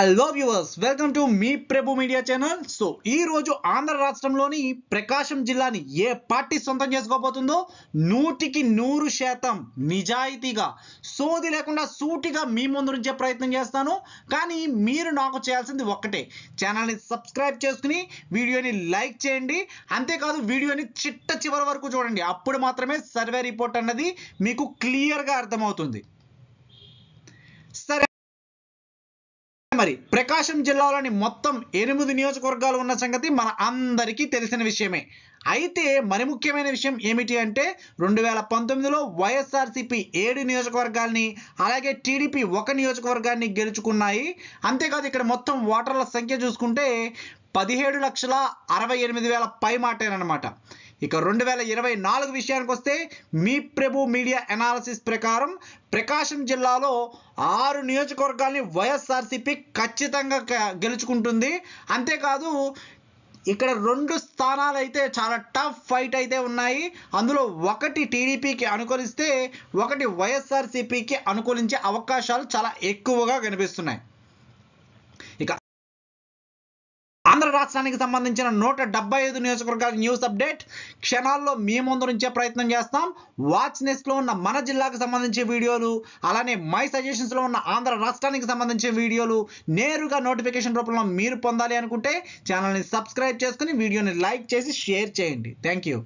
hello viewers welcome to మీ Prabhu media channel so ఈ రోజు ఆంధ్ర రాష్ట్రంలోని ప్రకాశం జిల్లాని ఏ పార్టీ సొంతం చేసుకోబోతుందో నూటికి నూరు శాతం నిజాయితీగా సోది లేకుండా సూటిగా మీ ముందు నుంచే ప్రయత్నం చేస్తాను కానీ మీరు నాకు చేయాల్సింది ఒక్కటే ఛానల్ని సబ్స్క్రైబ్ చేసుకుని వీడియోని లైక్ చేయండి అంతేకాదు వీడియోని చిట్ట చివరి వరకు చూడండి అప్పుడు మాత్రమే సర్వే రిపోర్ట్ అన్నది మీకు క్లియర్గా అర్థమవుతుంది మరి ప్రకాశం జిల్లాలోని మొత్తం ఎనిమిది నియోజకవర్గాలు ఉన్న సంగతి మన అందరికీ తెలిసిన విషయమే అయితే మరి ముఖ్యమైన విషయం ఏమిటి అంటే రెండు వేల పంతొమ్మిదిలో వైఎస్ఆర్సీపీ ఏడు నియోజకవర్గాల్ని అలాగే టీడీపీ ఒక నియోజకవర్గాన్ని గెలుచుకున్నాయి అంతేకాదు ఇక్కడ మొత్తం ఓటర్ల సంఖ్య చూసుకుంటే పదిహేడు లక్షల అరవై ఎనిమిది వేల పై మాటేనమాట ఇక రెండు వేల ఇరవై నాలుగు విషయానికి వస్తే మీ ప్రభు మీడియా అనాలసిస్ ప్రకారం ప్రకాశం జిల్లాలో ఆరు నియోజకవర్గాల్ని వైఎస్ఆర్సీపీ ఖచ్చితంగా గెలుచుకుంటుంది అంతేకాదు ఇక్కడ రెండు స్థానాలు అయితే చాలా టఫ్ ఫైట్ అయితే ఉన్నాయి అందులో ఒకటి టీడీపీకి అనుకూలిస్తే ఒకటి వైఎస్ఆర్సీపీకి అనుకూలించే అవకాశాలు చాలా ఎక్కువగా కనిపిస్తున్నాయి ఆంధ్ర రాష్ట్రానికి సంబంధించిన నూట డెబ్బై ఐదు నియోజకవర్గాల న్యూస్ అప్డేట్ క్షణాల్లో మీ ముందుంచే ప్రయత్నం చేస్తాం వాచ్ లో ఉన్న మన జిల్లాకు సంబంధించిన వీడియోలు అలానే మై సజెషన్స్లో ఉన్న ఆంధ్ర రాష్ట్రానికి సంబంధించిన వీడియోలు నేరుగా నోటిఫికేషన్ రూపంలో మీరు పొందాలి అనుకుంటే ఛానల్ని సబ్స్క్రైబ్ చేసుకుని వీడియోని లైక్ చేసి షేర్ చేయండి థ్యాంక్ యూ